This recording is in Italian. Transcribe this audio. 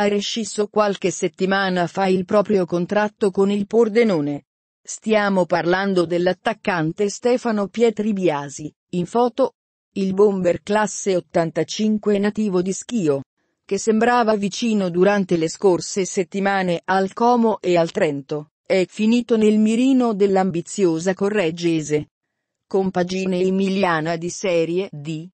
ha rescisso qualche settimana fa il proprio contratto con il Pordenone. Stiamo parlando dell'attaccante Stefano Pietri Biasi, in foto, il bomber classe 85 nativo di Schio, che sembrava vicino durante le scorse settimane al Como e al Trento, è finito nel mirino dell'ambiziosa Correggese. Compagine Emiliana di Serie D